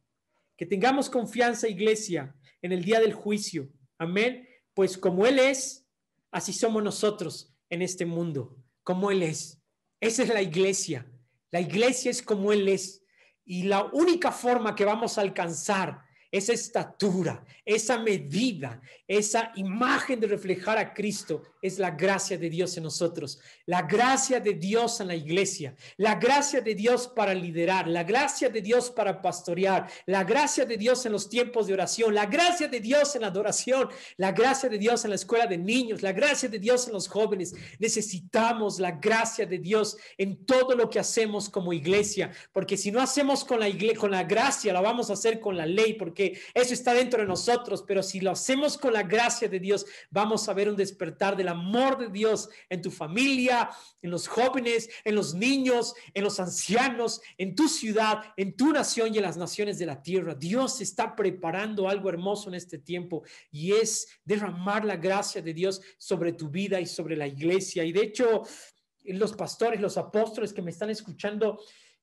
que tengamos confianza, iglesia, en el día del juicio. Amén. Pues como Él es, así somos nosotros en este mundo, como Él es. Esa es la iglesia. La iglesia es como Él es. Y la única forma que vamos a alcanzar esa estatura, esa medida, esa imagen de reflejar a Cristo es la gracia de Dios en nosotros, la gracia de Dios en la iglesia, la gracia de Dios para liderar, la gracia de Dios para pastorear, la gracia de Dios en los tiempos de oración, la gracia de Dios en la adoración, la gracia de Dios en la escuela de niños, la gracia de Dios en los jóvenes. Necesitamos la gracia de Dios en todo lo que hacemos como iglesia, porque si no hacemos con la iglesia, con la gracia, la vamos a hacer con la ley, porque eso está dentro de nosotros, pero si lo hacemos con la gracia de Dios, vamos a ver un despertar del amor de Dios en tu familia, en los jóvenes, en los niños, en los ancianos, en tu ciudad, en tu nación y en las naciones de la tierra. Dios está preparando algo hermoso en este tiempo y es derramar la gracia de Dios sobre tu vida y sobre la iglesia. Y de hecho, los pastores, los apóstoles que me están escuchando,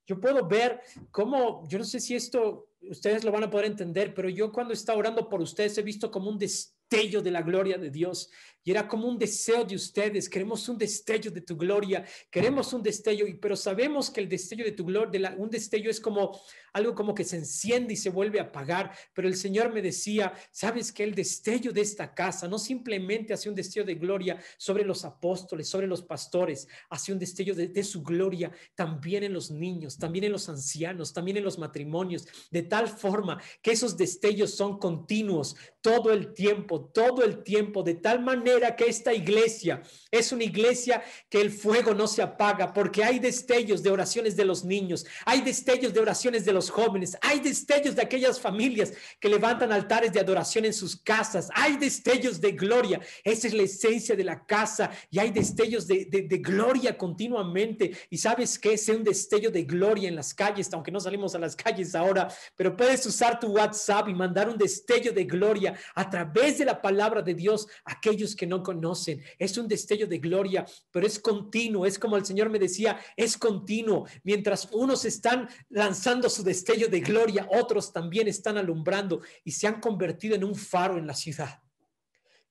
yo puedo ver cómo, yo no sé si esto ustedes lo van a poder entender, pero yo cuando he estado orando por ustedes he visto como un destello de la gloria de Dios y era como un deseo de ustedes, queremos un destello de tu gloria, queremos un destello, pero sabemos que el destello de tu gloria, un destello es como algo como que se enciende y se vuelve a apagar, pero el Señor me decía, sabes que el destello de esta casa no simplemente hace un destello de gloria sobre los apóstoles, sobre los pastores, hace un destello de su gloria también en los niños, también en los ancianos, también en los matrimonios, de tal forma que esos destellos son continuos todo el tiempo, todo el tiempo, de tal manera era que esta iglesia es una iglesia que el fuego no se apaga, porque hay destellos de oraciones de los niños, hay destellos de oraciones de los jóvenes, hay destellos de aquellas familias que levantan altares de adoración en sus casas, hay destellos de gloria. Esa es la esencia de la casa y hay destellos de, gloria continuamente. Y sabes que es un destello de gloria en las calles, aunque no salimos a las calles ahora, pero puedes usar tu WhatsApp y mandar un destello de gloria a través de la palabra de Dios a aquellos que no conocen. Es un destello de gloria, pero es continuo. Es como el Señor me decía, es continuo. Mientras unos están lanzando su destello de gloria, otros también están alumbrando y se han convertido en un faro en la ciudad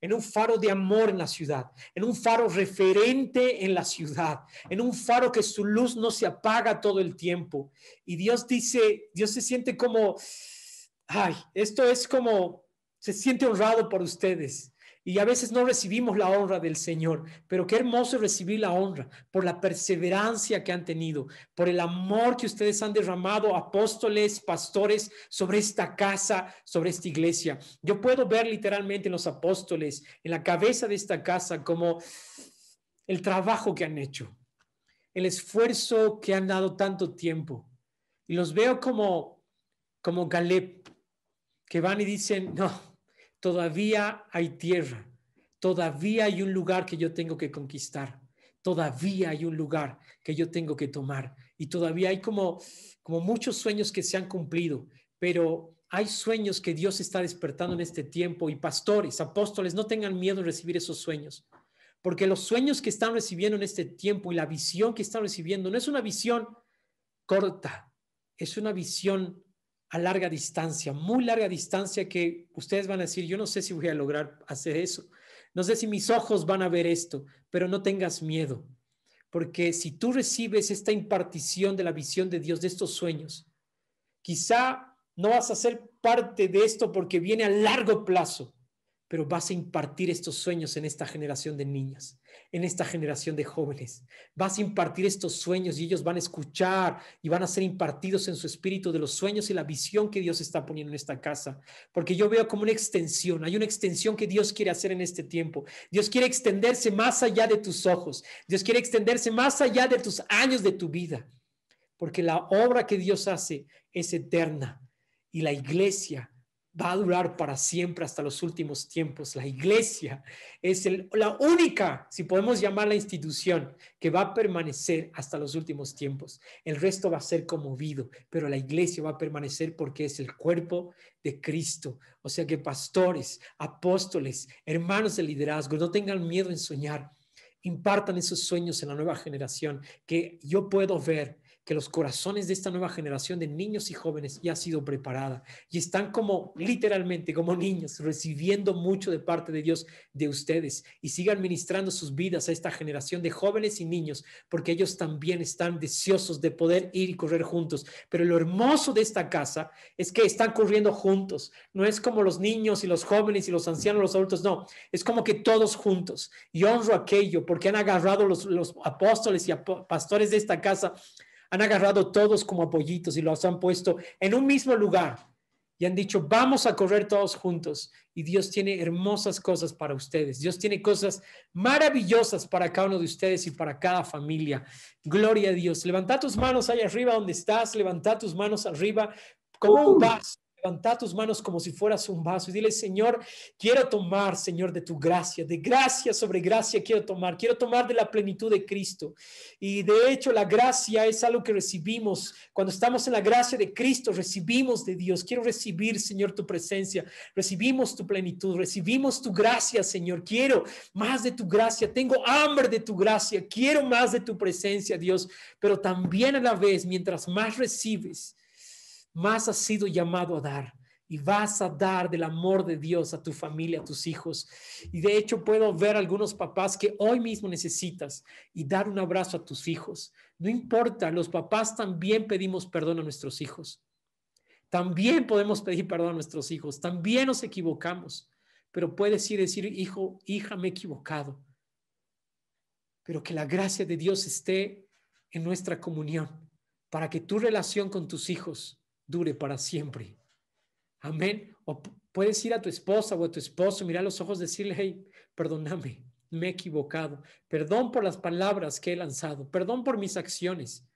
en un faro de amor en la ciudad, en un faro referente en la ciudad, en un faro que su luz no se apaga todo el tiempo. Y Dios dice, Dios se siente como, ay, esto es como, se siente honrado por ustedes. Y a veces no recibimos la honra del Señor, pero qué hermoso recibir la honra por la perseverancia que han tenido, por el amor que ustedes han derramado, apóstoles, pastores, sobre esta casa, sobre esta iglesia. Yo puedo ver literalmente los apóstoles, en la cabeza de esta casa, como el trabajo que han hecho, el esfuerzo que han dado tanto tiempo. Y los veo como, como Galeb, que van y dicen, no, Todavía hay tierra, todavía hay un lugar que yo tengo que conquistar, todavía hay un lugar que yo tengo que tomar y todavía hay como, como muchos sueños que se han cumplido, pero hay sueños que Dios está despertando en este tiempo y pastores, apóstoles, no tengan miedo de recibir esos sueños, porque los sueños que están recibiendo en este tiempo y la visión que están recibiendo no es una visión corta, es una visión a larga distancia, muy larga distancia que ustedes van a decir, yo no sé si voy a lograr hacer eso, no sé si mis ojos van a ver esto, pero no tengas miedo, porque si tú recibes esta impartición de la visión de Dios, de estos sueños, quizá no vas a ser parte de esto porque viene a largo plazo, pero vas a impartir estos sueños en esta generación de niñas, en esta generación de jóvenes. Vas a impartir estos sueños y ellos van a escuchar y van a ser impartidos en su espíritu de los sueños y la visión que Dios está poniendo en esta casa. Porque yo veo como una extensión, hay una extensión que Dios quiere hacer en este tiempo. Dios quiere extenderse más allá de tus ojos, Dios quiere extenderse más allá de tus años de tu vida. Porque la obra que Dios hace es eterna y la iglesia va a durar para siempre hasta los últimos tiempos. La iglesia es la única, si podemos llamar la institución, que va a permanecer hasta los últimos tiempos. El resto va a ser conmovido, pero la iglesia va a permanecer porque es el cuerpo de Cristo. O sea que pastores, apóstoles, hermanos de liderazgo, no tengan miedo en soñar. Impartan esos sueños en la nueva generación que yo puedo ver que los corazones de esta nueva generación de niños y jóvenes ya ha sido preparada y están como literalmente como niños recibiendo mucho de parte de Dios de ustedes y sigan ministrando sus vidas a esta generación de jóvenes y niños porque ellos también están deseosos de poder ir y correr juntos. Pero lo hermoso de esta casa es que están corriendo juntos, no es como los niños y los jóvenes y los ancianos, los adultos, no, es como que todos juntos y honro aquello porque han agarrado los, apóstoles y pastores de esta casa han agarrado todos como apoyitos y los han puesto en un mismo lugar y han dicho, vamos a correr todos juntos. Y Dios tiene hermosas cosas para ustedes. Dios tiene cosas maravillosas para cada uno de ustedes y para cada familia. Gloria a Dios. Levanta tus manos allá arriba donde estás. Levanta tus manos arriba como un uh. vaso Levanta tus manos como si fueras un vaso y dile, Señor, quiero tomar, Señor, de tu gracia, de gracia sobre gracia quiero tomar, quiero tomar de la plenitud de Cristo. Y de hecho la gracia es algo que recibimos. Cuando estamos en la gracia de Cristo, recibimos de Dios. Quiero recibir, Señor, tu presencia, recibimos tu plenitud, recibimos tu gracia, Señor. Quiero más de tu gracia, tengo hambre de tu gracia, quiero más de tu presencia, Dios. Pero también a la vez, mientras más recibes, más has sido llamado a dar y vas a dar del amor de Dios a tu familia, a tus hijos. Y de hecho puedo ver algunos papás que hoy mismo necesitas y dar un abrazo a tus hijos. No importa, los papás también pedimos perdón a nuestros hijos. También podemos pedir perdón a nuestros hijos, también nos equivocamos, pero puedes ir y decir, hijo, hija, me he equivocado. Pero que la gracia de Dios esté en nuestra comunión, para que tu relación con tus hijos dure para siempre. Amén. O puedes ir a tu esposa o a tu esposo, mirar los ojos, decirle, hey, perdóname, me he equivocado. Perdón por las palabras que he lanzado. Perdón por mis acciones.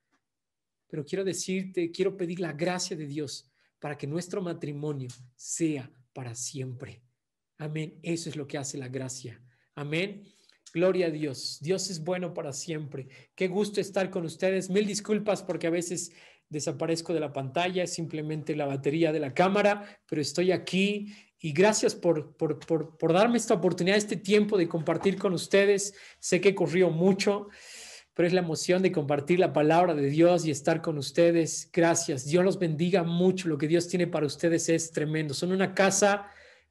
Pero quiero decirte, quiero pedir la gracia de Dios para que nuestro matrimonio sea para siempre. Amén. Eso es lo que hace la gracia. Amén. Gloria a Dios. Dios es bueno para siempre. Qué gusto estar con ustedes. Mil disculpas porque a veces desaparezco de la pantalla, es simplemente la batería de la cámara, pero estoy aquí y gracias por, por, por, darme esta oportunidad, este tiempo de compartir con ustedes. Sé que corrió mucho, pero es la emoción de compartir la palabra de Dios y estar con ustedes. Gracias. Dios los bendiga mucho. Lo que Dios tiene para ustedes es tremendo. Son una casa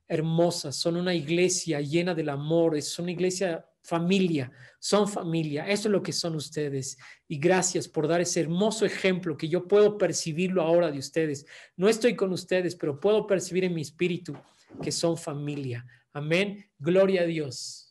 hermosa, son una iglesia llena del amor, es una iglesia familia, son familia, eso es lo que son ustedes. Y gracias por dar ese hermoso ejemplo que yo puedo percibirlo ahora de ustedes. No estoy con ustedes, pero puedo percibir en mi espíritu que son familia. Amén, gloria a Dios.